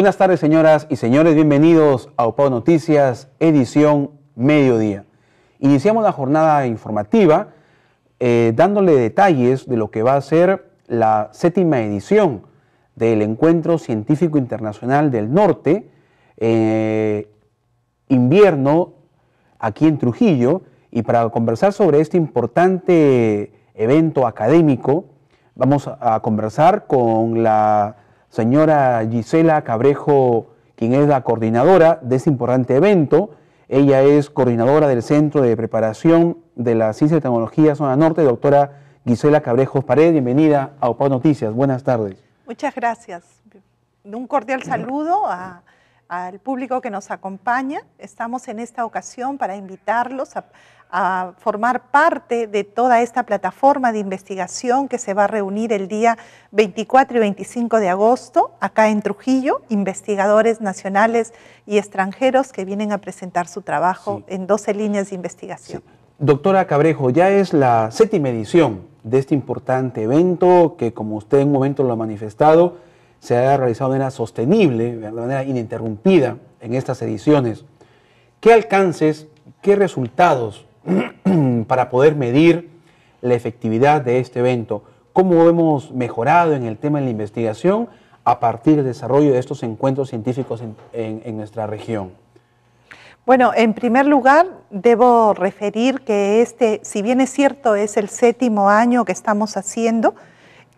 Buenas tardes, señoras y señores. Bienvenidos a OPAO Noticias, edición mediodía. Iniciamos la jornada informativa eh, dándole detalles de lo que va a ser la séptima edición del Encuentro Científico Internacional del Norte, eh, invierno, aquí en Trujillo. Y para conversar sobre este importante evento académico, vamos a conversar con la señora Gisela Cabrejo, quien es la coordinadora de este importante evento. Ella es coordinadora del Centro de Preparación de la Ciencia y Tecnología Zona Norte, doctora Gisela Cabrejo Pared. Bienvenida a OPA Noticias. Buenas tardes. Muchas gracias. Un cordial saludo al público que nos acompaña. Estamos en esta ocasión para invitarlos a, a formar parte de toda esta plataforma de investigación que se va a reunir el día 24 y 25 de agosto acá en Trujillo, investigadores nacionales y extranjeros que vienen a presentar su trabajo en 12 líneas de investigación. Doctora Cabrejo, ya es la séptima edición de este importante evento que, como usted en un momento lo ha manifestado, se ha realizado de manera sostenible, de manera ininterrumpida en estas ediciones. ¿Qué alcances, qué resultados para poder medir la efectividad de este evento, cómo hemos mejorado en el tema de la investigación a partir del desarrollo de estos encuentros científicos en, nuestra región. Bueno, en primer lugar, debo referir que este, si bien es cierto, es el séptimo año que estamos haciendo,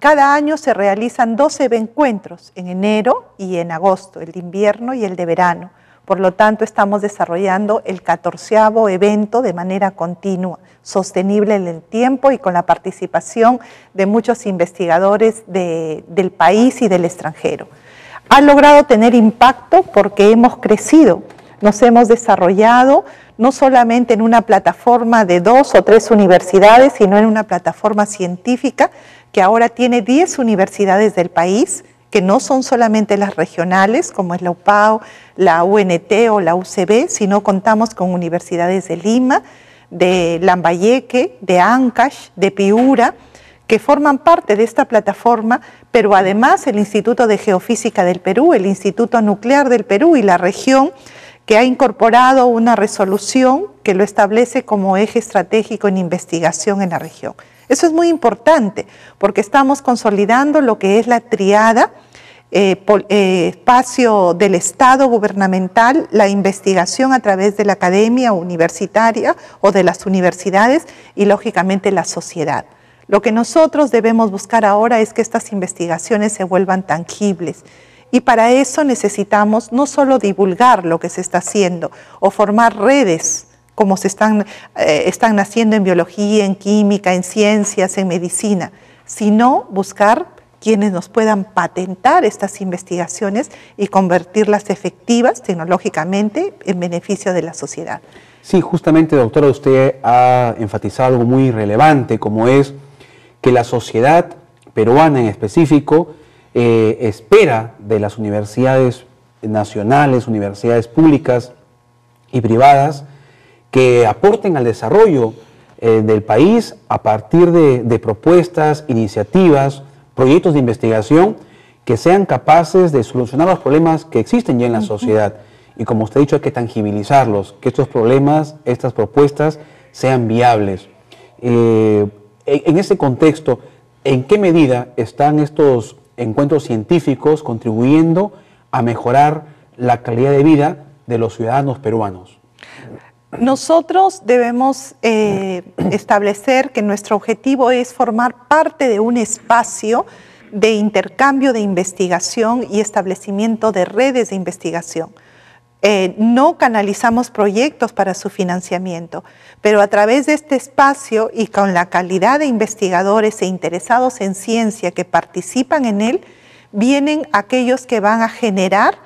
cada año se realizan 12 encuentros en enero y en agosto, el de invierno y el de verano. Por lo tanto, estamos desarrollando el catorceavo evento de manera continua, sostenible en el tiempo y con la participación de muchos investigadores del país y del extranjero. Ha logrado tener impacto porque hemos crecido, nos hemos desarrollado no solamente en una plataforma de dos o tres universidades, sino en una plataforma científica que ahora tiene 10 universidades del país, que no son solamente las regionales, como es la UPAO, la UNT o la UCB, sino contamos con universidades de Lima, de Lambayeque, de Ancash, de Piura, que forman parte de esta plataforma, pero además el Instituto de Geofísica del Perú, el Instituto Nuclear del Perú y la región que ha incorporado una resolución que lo establece como eje estratégico en investigación en la región. Eso es muy importante porque estamos consolidando lo que es la triada, eh, eh, espacio del Estado gubernamental, la investigación a través de la academia universitaria o de las universidades y lógicamente la sociedad. Lo que nosotros debemos buscar ahora es que estas investigaciones se vuelvan tangibles. Y para eso necesitamos no solo divulgar lo que se está haciendo o formar redes como se eh, están, naciendo en biología, en química, en ciencias, en medicina, sino buscar quienes nos puedan patentar estas investigaciones y convertirlas efectivas tecnológicamente en beneficio de la sociedad. Sí, justamente, doctora, usted ha enfatizado algo muy relevante, como es que la sociedad peruana en específico eh, espera de las universidades nacionales, universidades públicas y privadas, que aporten al desarrollo eh, del país a partir de, propuestas, iniciativas, proyectos de investigación que sean capaces de solucionar los problemas que existen ya en la sociedad. Y como usted ha dicho, hay que tangibilizarlos, que estos problemas, estas propuestas sean viables. Eh, en ese contexto, ¿en qué medida están estos encuentros científicos contribuyendo a mejorar la calidad de vida de los ciudadanos peruanos? Nosotros debemos eh, establecer que nuestro objetivo es formar parte de un espacio de intercambio de investigación y establecimiento de redes de investigación. Eh, no canalizamos proyectos para su financiamiento, pero a través de este espacio y con la calidad de investigadores e interesados en ciencia que participan en él, vienen aquellos que van a generar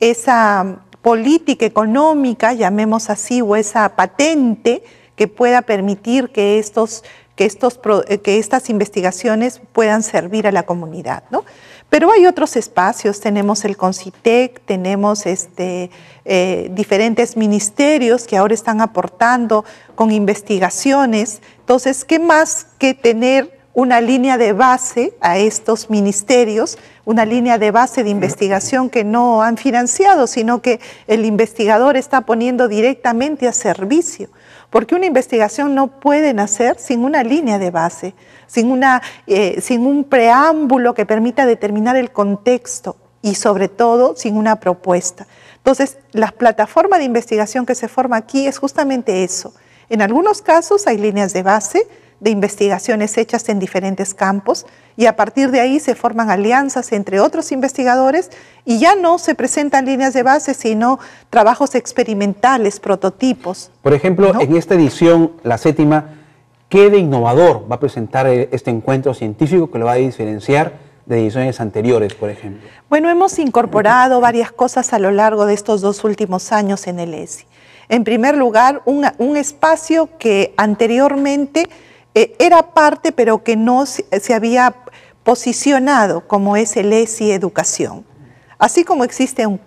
esa política económica, llamemos así, o esa patente que pueda permitir que, estos, que, estos, eh, que estas investigaciones puedan servir a la comunidad. ¿no? Pero hay otros espacios, tenemos el CONCITEC, tenemos este, eh, diferentes ministerios que ahora están aportando con investigaciones. Entonces, ¿qué más que tener una línea de base a estos ministerios, una línea de base de investigación que no han financiado, sino que el investigador está poniendo directamente a servicio. Porque una investigación no puede nacer sin una línea de base, sin, una, eh, sin un preámbulo que permita determinar el contexto y sobre todo sin una propuesta. Entonces, la plataforma de investigación que se forma aquí es justamente eso. En algunos casos hay líneas de base, de investigaciones hechas en diferentes campos y a partir de ahí se forman alianzas entre otros investigadores y ya no se presentan líneas de base, sino trabajos experimentales, prototipos. Por ejemplo, en esta edición, la séptima, ¿qué de innovador va a presentar este encuentro científico que lo va a diferenciar? de ediciones anteriores, por ejemplo? Bueno, hemos incorporado varias cosas a lo largo de estos dos últimos años en el ESI. En primer lugar, un, un espacio que anteriormente eh, era parte, pero que no se, había posicionado como es el ESI Educación. Así como existen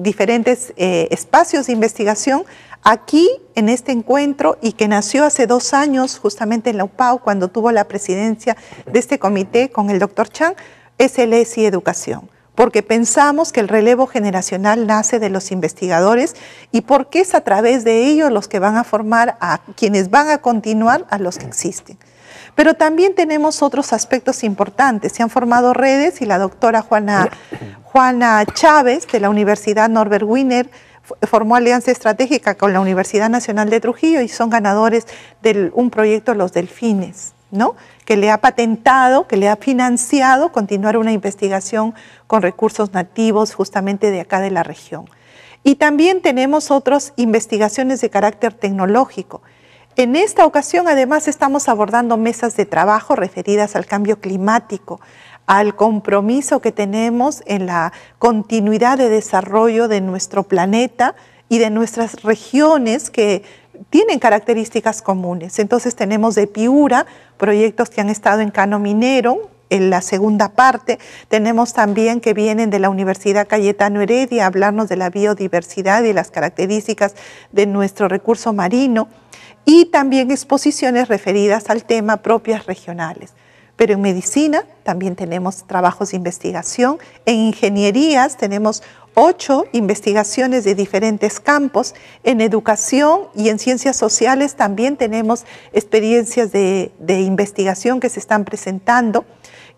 diferentes eh, espacios de investigación, aquí en este encuentro y que nació hace dos años justamente en la UPAO cuando tuvo la presidencia de este comité con el doctor Chang, es el ESI Educación porque pensamos que el relevo generacional nace de los investigadores y porque es a través de ellos los que van a formar a quienes van a continuar a los que existen. Pero también tenemos otros aspectos importantes. Se han formado redes y la doctora Juana, Juana Chávez de la Universidad Norbert Wiener formó alianza estratégica con la Universidad Nacional de Trujillo y son ganadores de un proyecto Los Delfines que le ha patentado, que le ha financiado continuar una investigación con recursos nativos justamente de acá de la región. Y también tenemos otras investigaciones de carácter tecnológico. En esta ocasión, además, estamos abordando mesas de trabajo referidas al cambio climático, al compromiso que tenemos en la continuidad de desarrollo de nuestro planeta y de nuestras regiones que tienen características comunes. Entonces tenemos de Piura proyectos que han estado en Cano Minero, en la segunda parte. Tenemos también que vienen de la Universidad Cayetano Heredia a hablarnos de la biodiversidad y las características de nuestro recurso marino y también exposiciones referidas al tema propias regionales. Pero en medicina también tenemos trabajos de investigación, en ingenierías tenemos ocho investigaciones de diferentes campos, en educación y en ciencias sociales también tenemos experiencias de, de investigación que se están presentando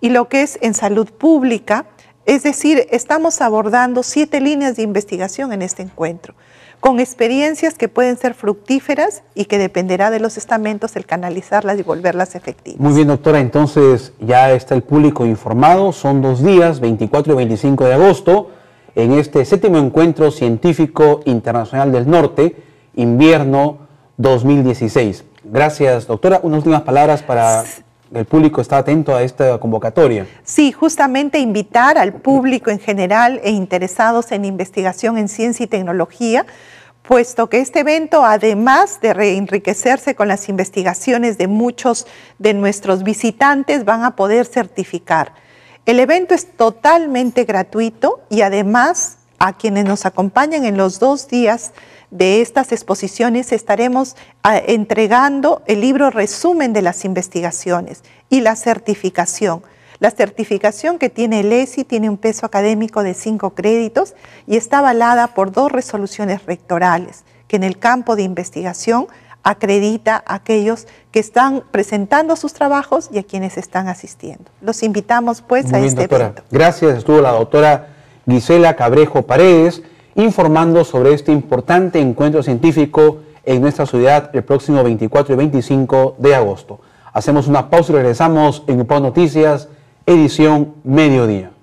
y lo que es en salud pública, es decir, estamos abordando siete líneas de investigación en este encuentro con experiencias que pueden ser fructíferas y que dependerá de los estamentos el canalizarlas y volverlas efectivas. Muy bien, doctora, entonces ya está el público informado, son dos días, 24 y 25 de agosto, en este séptimo encuentro científico internacional del norte, invierno 2016. Gracias, doctora. Unas últimas palabras para el público está atento a esta convocatoria. Sí, justamente invitar al público en general e interesados en investigación en ciencia y tecnología, puesto que este evento, además de reenriquecerse con las investigaciones de muchos de nuestros visitantes, van a poder certificar. El evento es totalmente gratuito y además a quienes nos acompañan en los dos días de estas exposiciones estaremos ah, entregando el libro resumen de las investigaciones y la certificación. La certificación que tiene el ESI tiene un peso académico de cinco créditos y está avalada por dos resoluciones rectorales que en el campo de investigación acredita a aquellos que están presentando sus trabajos y a quienes están asistiendo. Los invitamos pues a este evento. Gracias, estuvo la doctora Gisela Cabrejo Paredes, informando sobre este importante encuentro científico en nuestra ciudad el próximo 24 y 25 de agosto. Hacemos una pausa y regresamos en de Noticias, edición Mediodía.